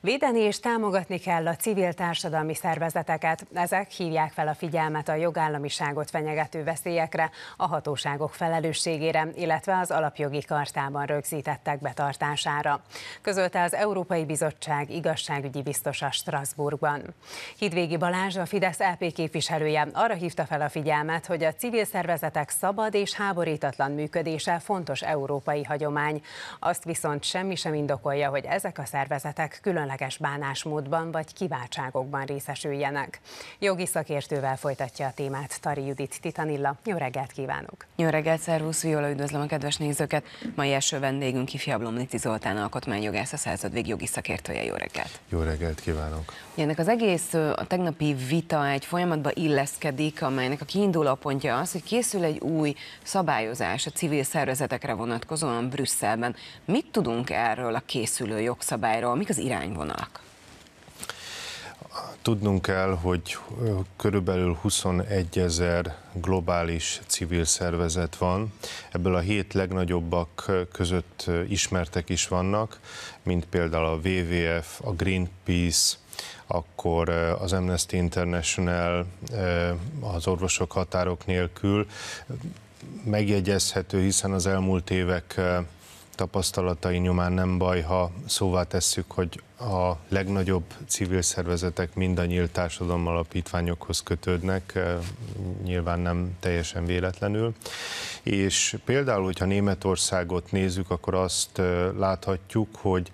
Védeni és támogatni kell a civil társadalmi szervezeteket. Ezek hívják fel a figyelmet a jogállamiságot fenyegető veszélyekre, a hatóságok felelősségére, illetve az alapjogi kartában rögzítettek betartására. Közölte az Európai Bizottság igazságügyi biztosa Strasbourgban. Hidvégi Balázs, a Fidesz LP képviselője arra hívta fel a figyelmet, hogy a civil szervezetek szabad és háborítatlan működése fontos európai hagyomány. Azt viszont semmi sem indokolja, hogy ezek a szervezetek külön különleges bánásmódban vagy kiváltságokban részesüljenek. Jogi szakértővel folytatja a témát Tari Judit Titanilla. Jó reggelt kívánok! Jó reggelt, szervusz, Viola, üdvözlöm a kedves nézőket! Mai első vendégünk Ifjabb Lomnici Zoltán, alkotmányjogász, a századvég jogi szakértője. Jó reggelt! Jó reggelt kívánok! Ennek az egész a tegnapi vita egy folyamatba illeszkedik, amelynek a kiinduló pontja az, hogy készül egy új szabályozás a civil szervezetekre vonatkozóan Brüsszelben. Mit tudunk erről a készülő jogszabályról? Mik az irány? irányvonalak? Tudnunk kell, hogy körülbelül 21 ezer globális civil szervezet van. Ebből a hét legnagyobbak között ismertek is vannak, mint például a WWF, a Greenpeace, akkor az Amnesty International, az orvosok határok nélkül megjegyezhető, hiszen az elmúlt évek tapasztalatai nyomán nem baj, ha szóvá tesszük, hogy a legnagyobb civil szervezetek mind a nyílt társadalom alapítványokhoz kötődnek, nyilván nem teljesen véletlenül. És például, hogyha Németországot nézzük, akkor azt láthatjuk, hogy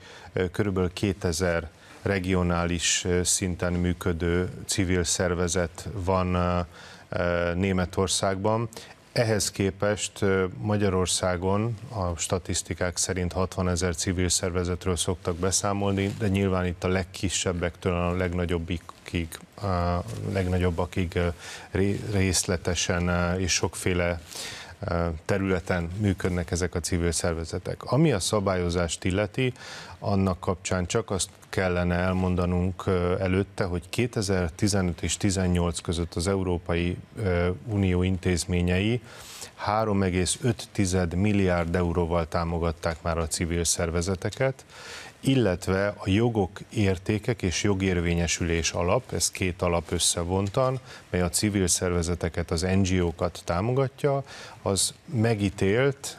körülbelül 2000 regionális szinten működő civil szervezet van Németországban. Ehhez képest Magyarországon a statisztikák szerint 60 ezer civil szervezetről szoktak beszámolni, de nyilván itt a legkisebbektől a legnagyobbikig, a legnagyobbakig részletesen és sokféle területen működnek ezek a civil szervezetek. Ami a szabályozást illeti, annak kapcsán csak azt kellene elmondanunk előtte, hogy 2015 és 2018 között az Európai Unió intézményei 3,5 milliárd euróval támogatták már a civil szervezeteket, illetve a jogok értékek és jogérvényesülés alap, ez két alap összevontan, mely a civil szervezeteket, az NGO-kat támogatja, az megítélt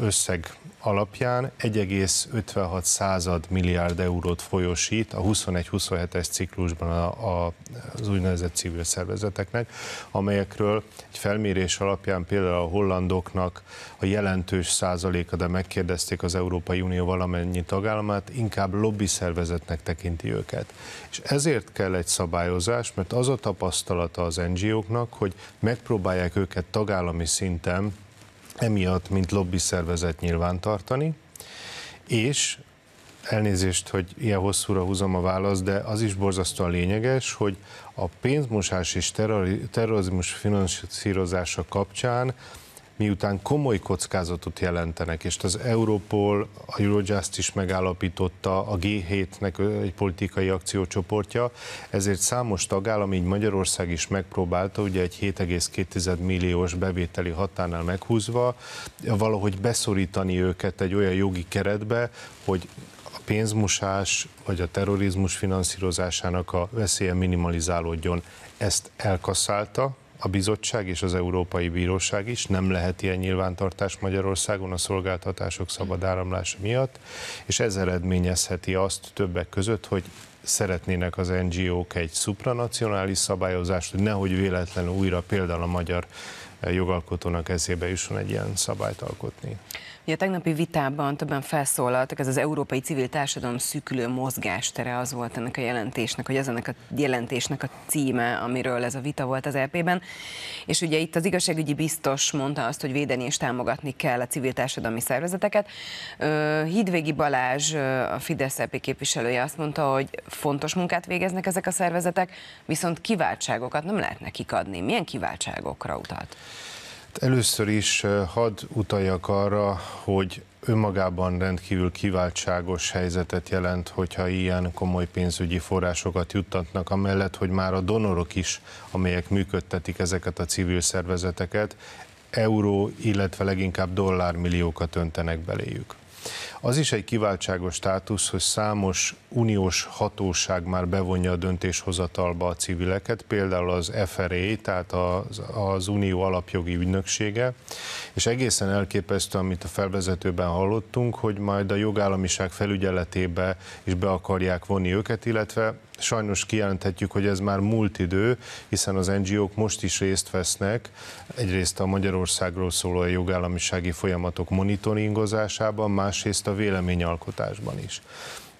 összeg alapján 1,56 század milliárd eurót folyosít a 21-27-es ciklusban a, a, az úgynevezett civil szervezeteknek, amelyekről egy felmérés alapján például a hollandoknak a jelentős százaléka, de megkérdezték az Európai Unió valamennyi tagállamát, inkább lobby szervezetnek tekinti őket. És ezért kell egy szabályozás, mert az a tapasztalata az NGO-knak, hogy megpróbálják őket tagállami szinten emiatt, mint lobby szervezet nyilvántartani, és elnézést, hogy ilyen hosszúra húzom a választ, de az is borzasztóan lényeges, hogy a pénzmosás és terrorizmus finanszírozása kapcsán miután komoly kockázatot jelentenek, és az Europol, a Eurojust is megállapította, a G7-nek egy politikai akciócsoportja, ezért számos tagállam, így Magyarország is megpróbálta, ugye egy 7,2 milliós bevételi határnál meghúzva, valahogy beszorítani őket egy olyan jogi keretbe, hogy a pénzmosás vagy a terrorizmus finanszírozásának a veszélye minimalizálódjon. Ezt elkaszálta, a bizottság és az Európai Bíróság is, nem lehet ilyen nyilvántartás Magyarországon a szolgáltatások szabad áramlása miatt, és ez eredményezheti azt többek között, hogy szeretnének az NGO-k egy szupranacionális szabályozást, hogy nehogy véletlenül újra például a magyar jogalkotónak eszébe jusson egy ilyen szabályt alkotni. Ugye a tegnapi vitában többen felszólaltak, ez az európai civil társadalom szűkülő mozgástere az volt ennek a jelentésnek, hogy az ennek a jelentésnek a címe, amiről ez a vita volt az lp e ben És ugye itt az igazságügyi biztos mondta azt, hogy védeni és támogatni kell a civil társadalmi szervezeteket. Hidvégi Balázs, a Fidesz LP e képviselője azt mondta, hogy fontos munkát végeznek ezek a szervezetek, viszont kiváltságokat nem lehet nekik adni. Milyen kiváltságokra utalt? Hát először is hadd utaljak arra, hogy önmagában rendkívül kiváltságos helyzetet jelent, hogyha ilyen komoly pénzügyi forrásokat juttatnak, amellett, hogy már a donorok is, amelyek működtetik ezeket a civil szervezeteket, euró, illetve leginkább dollármilliókat öntenek beléjük. Az is egy kiváltságos státusz, hogy számos uniós hatóság már bevonja a döntéshozatalba a civileket, például az FRA, tehát az, az Unió alapjogi ügynöksége, és egészen elképesztő, amit a felvezetőben hallottunk, hogy majd a jogállamiság felügyeletébe is be akarják vonni őket, illetve sajnos kijelenthetjük, hogy ez már múlt idő, hiszen az NGO-k most is részt vesznek, egyrészt a Magyarországról szóló jogállamisági folyamatok monitoringozásában, másrészt a véleményalkotásban is.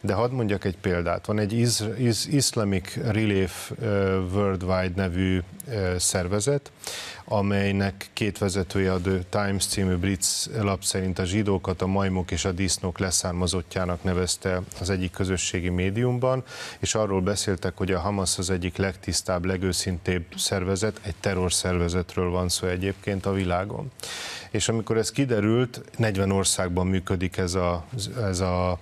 De hadd mondjak egy példát. Van egy Is- Is- Islamic Relief Worldwide nevű szervezet, amelynek két vezetője a The Times című brit lap szerint a zsidókat a majmok és a disznók leszármazottjának nevezte az egyik közösségi médiumban, és arról beszéltek, hogy a Hamas az egyik legtisztább, legőszintébb szervezet, egy terrorszervezetről van szó egyébként a világon. És amikor ez kiderült, 40 országban működik ez, a, ez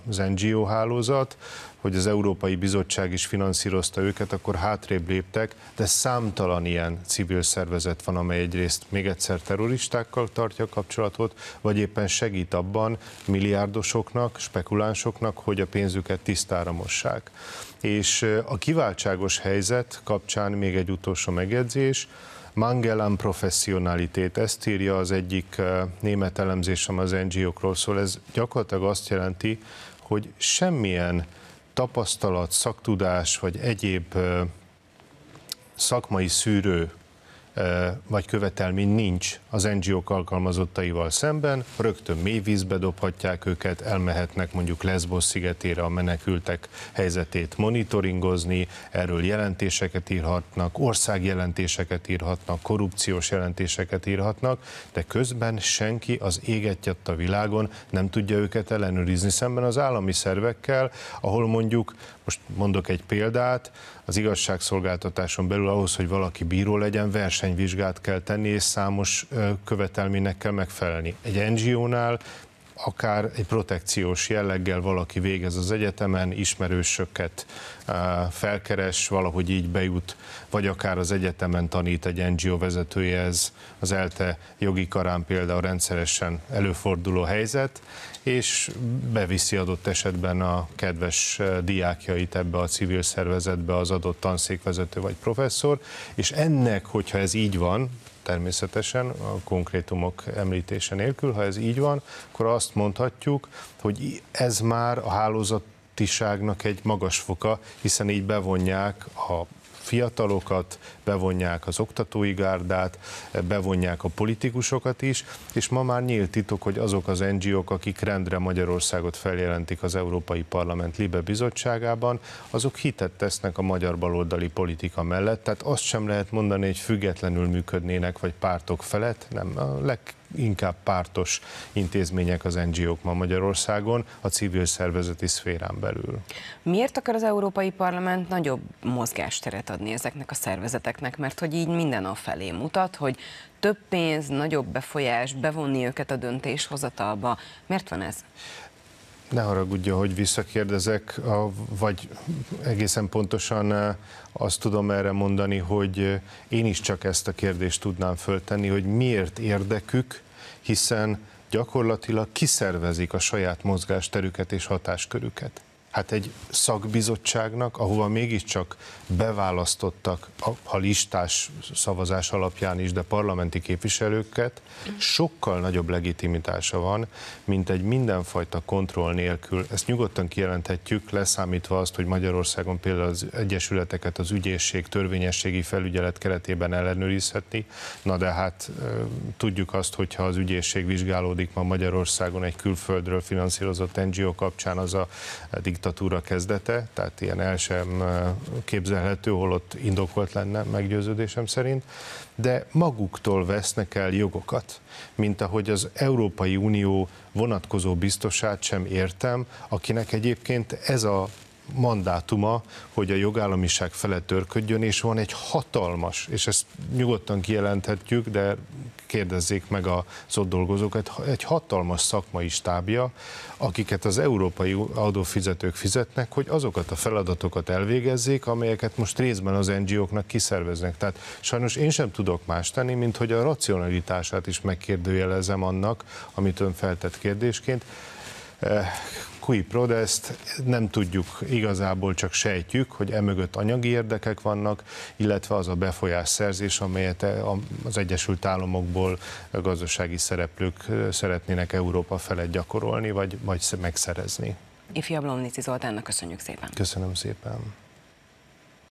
az NGO hálózat, nyilatkozat, hogy az Európai Bizottság is finanszírozta őket, akkor hátrébb léptek, de számtalan ilyen civil szervezet van, amely egyrészt még egyszer terroristákkal tartja a kapcsolatot, vagy éppen segít abban milliárdosoknak, spekulánsoknak, hogy a pénzüket tisztára mossák. És a kiváltságos helyzet kapcsán még egy utolsó megjegyzés, Mangelan professionalitét, ezt írja az egyik német elemzésem az NGO-król, szól ez gyakorlatilag azt jelenti, hogy semmilyen tapasztalat, szaktudás vagy egyéb szakmai szűrő vagy követelmény nincs az NGO-k alkalmazottaival szemben, rögtön mély vízbe dobhatják őket, elmehetnek mondjuk Lesbos szigetére a menekültek helyzetét monitoringozni, erről jelentéseket írhatnak, országjelentéseket írhatnak, korrupciós jelentéseket írhatnak, de közben senki az égetjett a világon nem tudja őket ellenőrizni szemben az állami szervekkel, ahol mondjuk, most mondok egy példát, az igazságszolgáltatáson belül ahhoz, hogy valaki bíró legyen, versenyvizsgát kell tenni, és számos követelménynek kell megfelelni. Egy NGO-nál akár egy protekciós jelleggel valaki végez az egyetemen, ismerősöket eh, felkeres, valahogy így bejut, vagy akár az egyetemen tanít egy NGO vezetője, ez az ELTE jogi karán például rendszeresen előforduló helyzet, és beviszi adott esetben a kedves eh, diákjait ebbe a civil szervezetbe az adott tanszékvezető vagy professzor, és ennek, hogyha ez így van, természetesen, a konkrétumok említése nélkül. Ha ez így van, akkor azt mondhatjuk, hogy ez már a hálózat egy magas foka, hiszen így bevonják a fiatalokat, bevonják az oktatói gárdát, bevonják a politikusokat is, és ma már nyílt titok, hogy azok az NGO-k, akik rendre Magyarországot feljelentik az Európai Parlament Libe Bizottságában, azok hitet tesznek a magyar baloldali politika mellett, tehát azt sem lehet mondani, hogy függetlenül működnének, vagy pártok felett, nem, a leg inkább pártos intézmények az NGO-k ma Magyarországon, a civil szervezeti szférán belül. Miért akar az Európai Parlament nagyobb mozgásteret adni ezeknek a szervezeteknek? Mert hogy így minden a felé mutat, hogy több pénz, nagyobb befolyás, bevonni őket a döntéshozatalba. Miért van ez? Ne haragudja, hogy visszakérdezek, vagy egészen pontosan e, azt tudom erre mondani, hogy e, én is csak ezt a kérdést tudnám föltenni, hogy miért érdekük, hiszen gyakorlatilag kiszervezik a saját mozgásterüket és hatáskörüket hát egy szakbizottságnak, ahova mégiscsak beválasztottak, a listás szavazás alapján is, de parlamenti képviselőket, sokkal nagyobb legitimitása van, mint egy mindenfajta kontroll nélkül. Ezt nyugodtan kijelenthetjük, leszámítva azt, hogy Magyarországon például az egyesületeket az ügyészség törvényességi felügyelet keretében ellenőrizhetni. Na de hát tudjuk azt, hogyha az ügyészség vizsgálódik ma Magyarországon egy külföldről finanszírozott NGO kapcsán, az a diktatúra kezdete, tehát ilyen el sem képzelhető, holott indokolt lenne meggyőződésem szerint, de maguktól vesznek el jogokat, mint ahogy az Európai Unió vonatkozó biztosát sem értem, akinek egyébként ez a mandátuma, hogy a jogállamiság felett törködjön, és van egy hatalmas, és ezt nyugodtan kijelenthetjük, de kérdezzék meg az ott dolgozókat, egy hatalmas szakmai stábja, akiket az európai adófizetők fizetnek, hogy azokat a feladatokat elvégezzék, amelyeket most részben az NGO-knak kiszerveznek. Tehát sajnos én sem tudok más tenni, mint hogy a racionalitását is megkérdőjelezem annak, amit ön feltett kérdésként eh, cui protest, nem tudjuk igazából, csak sejtjük, hogy emögött anyagi érdekek vannak, illetve az a befolyásszerzés, amelyet eh, az Egyesült Államokból gazdasági szereplők eh, szeretnének Európa felett gyakorolni, vagy, vagy megszerezni. Ifja Blomnici Zoltánnak köszönjük szépen. Köszönöm szépen.